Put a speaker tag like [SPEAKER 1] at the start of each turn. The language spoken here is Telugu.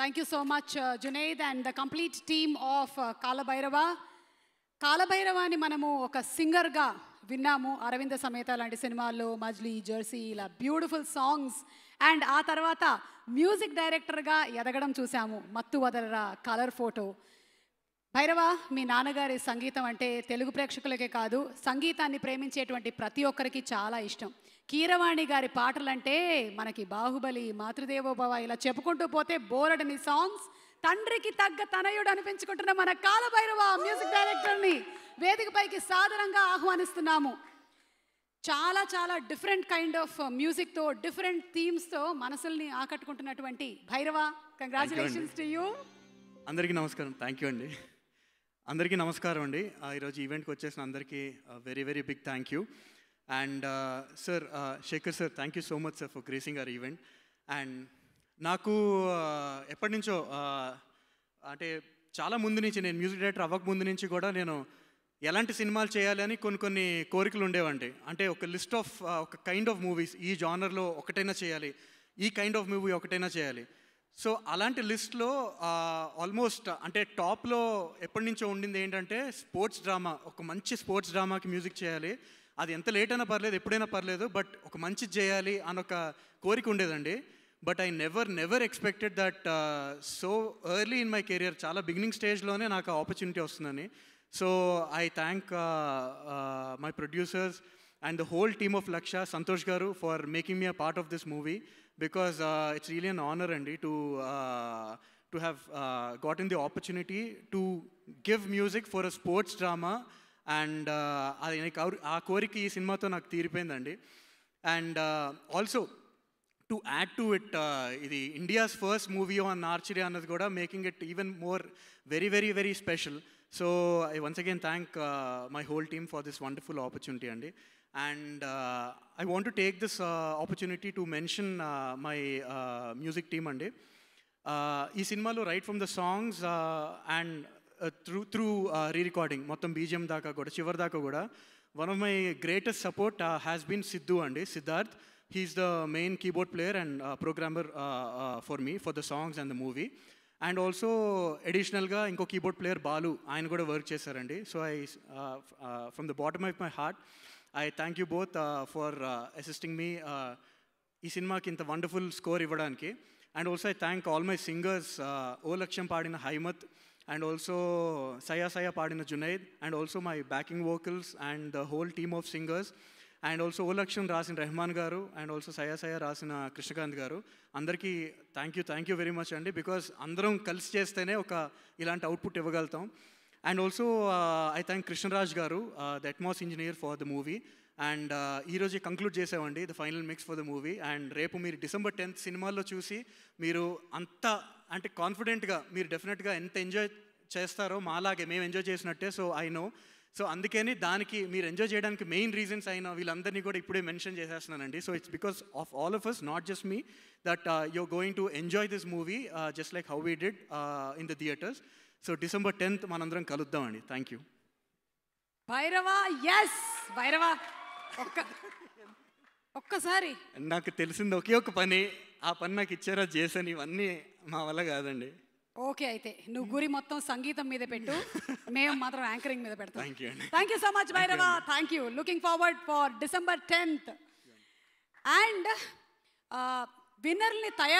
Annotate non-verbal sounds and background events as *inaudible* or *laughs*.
[SPEAKER 1] Thank you so much Junaid and the complete team of Kalabhairava కాలభైరవాని మనము ఒక సింగర్గా విన్నాము అరవింద సమేత లాంటి సినిమాల్లో మజ్లీ జెర్సీ ఇలా బ్యూటిఫుల్ సాంగ్స్ అండ్ ఆ తర్వాత మ్యూజిక్ డైరెక్టర్గా ఎదగడం చూసాము మత్తు వదలరా కలర్ ఫోటో భైరవ మీ నాన్నగారి సంగీతం అంటే తెలుగు ప్రేక్షకులకే కాదు సంగీతాన్ని ప్రేమించేటువంటి ప్రతి ఒక్కరికి చాలా ఇష్టం కీరవాణి గారి పాటలంటే మనకి బాహుబలి మాతృదేవోభవ ఇలా చెప్పుకుంటూ పోతే బోరడని సాంగ్స్ తండ్రికి తగ్గ తనయుడు అనిపించుకుంటున్న మన కాల భైరవ మ్యూజిక్ డైరెక్టర్ని వేదికపైకి సాధారణంగా ఆహ్వానిస్తున్నాము చాలా చాలా డిఫరెంట్ కైండ్ ఆఫ్ మ్యూజిక్తో డిఫరెంట్ థీమ్స్తో మనసుల్ని ఆకట్టుకుంటున్నటువంటి భైరవ కంగ్రాచులేషన్స్ టు యూ
[SPEAKER 2] అందరికీ నమస్కారం థ్యాంక్ యూ అండి అందరికీ నమస్కారం అండి ఈరోజు ఈవెంట్కి వచ్చేసిన అందరికీ very very big thank you and sir Shekhar sir thank you so much sir for gracing our event and నాకు ఎప్పటి నుంచో అంటే చాలా ముందు నుంచి నేను మ్యూజిక్ డైరెక్టర్ అవ్వక ముందు నుంచి కూడా నేను ఎలాంటి సినిమాలు చేయాలని కొన్ని కొన్ని కోరికలు ఉండేవండి అంటే ఒక లిస్ట్ ఆఫ్ ఒక కైండ్ ఆఫ్ మూవీస్ ఈ జానర్లో ఒకటైనా చేయాలి ఈ కైండ్ ఆఫ్ మూవీ ఒకటైనా చేయాలి సో అలాంటి లిస్ట్లో ఆల్మోస్ట్ అంటే టాప్లో ఎప్పటి నుంచో ఉండింది ఏంటంటే స్పోర్ట్స్ డ్రామా ఒక మంచి స్పోర్ట్స్ డ్రామాకి మ్యూజిక్ చేయాలి అది ఎంత లేట్ అయినా పర్లేదు ఎప్పుడైనా పర్లేదు బట్ ఒక మంచి చేయాలి అని ఒక కోరిక ఉండేదండి but I never never expected that so early in my career చాలా బిగినింగ్ స్టేజ్లోనే నాకు ఆపర్చునిటీ వస్తుందని so I thank my producers and the whole team of Lakshya Santosh garu for making me a part of this movie because it's uh, it's really an honor, to to, uh, to have uh, gotten the opportunity to give music for a sports uh, అది నాకు ఆ కోరిక ఈ సినిమాతో నాకు తీరిపోయిందండి and also to add to it ఇది India's first movie on archery అన్నది కూడా making it even more very very very special so I once again thank my whole team for this wonderful opportunity అండి And uh, I want to take this uh, opportunity to mention uh, my music team and uh, this cinema, right from the songs and through, through re-recording, Chivar one of my greatest support has been Siddhu and Siddharth. He's the main keyboard player and programmer for me, for the songs and the movie. And also అడిషనల్గా ఇంకో కీబోర్డ్ ప్లేయర్ బాలు ఆయన కూడా వర్క్ చేశారండి so I from the bottom of my heart I thank you both for assisting me ఈ సినిమాకి ఇంత వండర్ఫుల్ స్కోర్ ఇవ్వడానికి and also I thank all my singers ఓ లక్ష్యం పాడిన హైమత్ అండ్ ఆల్సో సయా సయా పాడిన Junaid and also my backing vocals and the whole team of singers and also ఓలక్ష్యం రాసిన రెహమాన్ గారు అండ్ ఆల్సో సయా సయా రాసిన కృష్ణకాంత్ గారు అందరికీ thank you thank you very much అండి బికాస్ అందరం కలిసి చేస్తేనే ఒక ఇలాంటి అవుట్పుట్ ఇవ్వగలుగుతాం and also I uh, thank Krishnaraj garu the Atmos engineer for the movie and uh, ఈరోజు కంక్లూడ్ చేసామండి the final mix for the movie and రేపు మీరు డిసెంబర్ టెన్త్ సినిమాల్లో చూసి మీరు అంత అంటే కాన్ఫిడెంట్గా మీరు డెఫినెట్గా ఎంత ఎంజాయ్ చేస్తారో మాలాగే మేము ఎంజాయ్ చేసినట్టే సో ఐ నో సో అందుకని దానికి మీరు ఎంజాయ్ చేయడానికి మెయిన్ రీజన్స్ అయిన వీళ్ళందరినీ కూడా ఇప్పుడే మెన్షన్ చేసేస్తున్నానండి so it's because of all of us not just me that you're going to enjoy this movie just like how we did in the theatres so December tenth మనందరం కలుద్దామండి థ్యాంక్ యూ
[SPEAKER 1] భైరవా ఎస్ భైరవా ఒక్కసారి
[SPEAKER 2] నాకు తెలిసింది ఒకే ఒక పని ఆ పని నాకు ఇచ్చారా చేశాను ఇవన్నీ మా వల్ల కాదండి
[SPEAKER 1] ఓకే అయితే నువ్వు hmm. గురి మొత్తం సంగీతం మీద పెట్టు *laughs* మేము మాత్రం యాంకరింగ్ మీద పెడతాం thank you so much Bhairava thank you looking forward for December tenth and విన్నర్ని తయారు